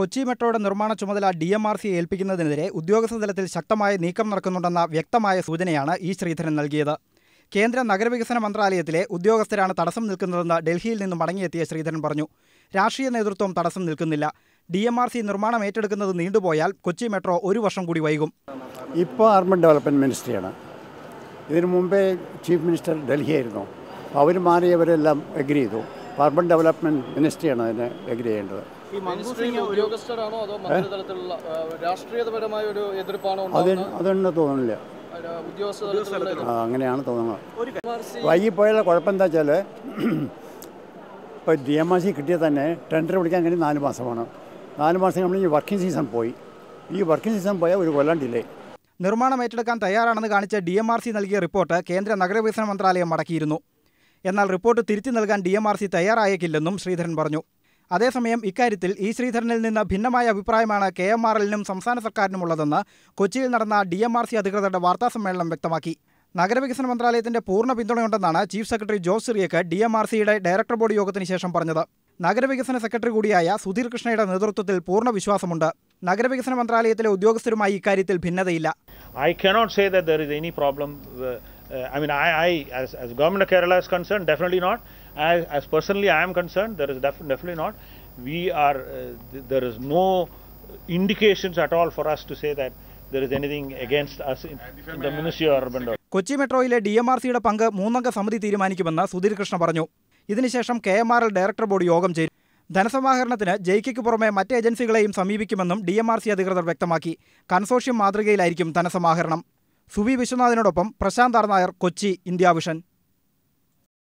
കൊച്ചി മെട്രോയുടെ നിർമ്മാണ ചുമതല ഡി എം ആർ സി ഏൽപ്പിക്കുന്നതിനെതിരെ ഉദ്യോഗസ്ഥ തലത്തിൽ ശക്തമായ നീക്കം നടക്കുന്നുണ്ടെന്ന വ്യക്തമായ സൂചനയാണ് ഇ ശ്രീധരൻ നൽകിയത് കേന്ദ്ര നഗരവികസന മന്ത്രാലയത്തിലെ ഉദ്യോഗസ്ഥരാണ് തടസ്സം നിൽക്കുന്നതെന്ന് ഡൽഹിയിൽ നിന്ന് മടങ്ങിയെത്തിയ ശ്രീധരൻ പറഞ്ഞു രാഷ്ട്രീയ നേതൃത്വം തടസ്സം നിൽക്കുന്നില്ല ഡി എം ആർ സി നിർമ്മാണം ഏറ്റെടുക്കുന്നത് നീണ്ടുപോയാൽ കൊച്ചി മെട്രോ ഒരു വർഷം കൂടി വൈകും ഇപ്പോൾ അർബൻ ഡെവലപ്മെൻറ്റ് മിനിസ്ട്രിയാണ് ഇതിനു മുമ്പേ ചീഫ് മിനിസ്റ്റർ ഡൽഹിയായിരുന്നു അവർ മാറിയവരെല്ലാം അഗ്രി ചെയ്തു അർബൻ ഡെവലപ്മെൻറ്റ് മിനിസ്ട്രിയാണ് അതിനെ എഗ്രി ചെയ്യേണ്ടത് അതിന് അതെന്നെ തോന്നുന്നില്ല അങ്ങനെയാണ് തോന്നുന്നത് വൈകിപ്പോയുള്ള കുഴപ്പം എന്താ വെച്ചാൽ ഇപ്പോൾ ഡി എം ആർ സി കിട്ടിയാൽ തന്നെ ടെൻഡർ വിളിക്കാൻ കഴിഞ്ഞ് നാല് മാസമാണ് നാല് മാസം കഴിഞ്ഞ് ഈ വർക്കിംഗ് സീസൺ പോയി ഈ വർക്കിംഗ് സീസൺ പോയാൽ ഒരു കൊല്ലം ഡിലേ നിർമ്മാണം ഏറ്റെടുക്കാൻ തയ്യാറാണെന്ന് കാണിച്ച് ഡി എം ആർ സി നൽകിയ റിപ്പോർട്ട് കേന്ദ്ര നഗരവികസന മന്ത്രാലയം മടക്കിയിരുന്നു എന്നാൽ റിപ്പോർട്ട് തിരിച്ചു നൽകാൻ ഡി എം ആർ സി തയ്യാറായേക്കില്ലെന്നും ശ്രീധരൻ പറഞ്ഞു അതേസമയം ഇക്കാര്യത്തിൽ ഇ ശ്രീധരനിൽ നിന്ന് ഭിന്നമായ അഭിപ്രായമാണ് കെ എം ആർ എല്ലിനും സംസ്ഥാന സർക്കാരിനുമുള്ളതെന്ന് കൊച്ചിയിൽ നടന്ന ഡി എം ആർ സി അധികൃതരുടെ വാർത്താസമ്മേളനം വ്യക്തമാക്കി നഗരവികസന മന്ത്രാലയത്തിന്റെ പൂർണ്ണ പിന്തുണയുണ്ടെന്നാണ് chief secretary Jose Cyriac D M R സിയുടെ ഡയറക്ടർ ബോർഡ് യോഗത്തിന് ശേഷം പറഞ്ഞത് നഗരവികസന സെക്രട്ടറി കൂടിയായ സുധീർ കൃഷ്ണയുടെ നേതൃത്വത്തിൽ പൂർണ്ണ വിശ്വാസമുണ്ട് നഗരവികസന മന്ത്രാലയത്തിലെ ഉദ്യോഗസ്ഥരുമായി ഇക്കാര്യത്തിൽ ഭിന്നതയില്ല I cannot say there is any problem I mean, I, I as, as government of Kerala is concerned, definitely not. As, as personally I am concerned, there is def definitely not. We are, th there is no indications at all for us to say that there is anything against us in, in the ministry of urban development. Kochi മെട്രോയിലെ D M R സിയുടെ പങ്ക് മൂന്നംഗ സമിതി തീരുമാനിക്കുമെന്ന് സുധീർ കൃഷ്ണ പറഞ്ഞു ഇതിനുശേഷം K M R L director board യോഗം ചേരും ധനസമാഹരണത്തിന് ജെയ്ക്കയ്ക്ക് പുറമെ മറ്റ് ഏജൻസികളെയും സമീപിക്കുമെന്നും ഡി എം ആർ സി അധികൃതർ വ്യക്തമാക്കി കൺസോഷ്യം മാതൃകയിലായിരിക്കും ധനസമാഹരണം സുവി വിശ്വനാഥിനോടൊപ്പം Prashanth R Nair Kochi India vision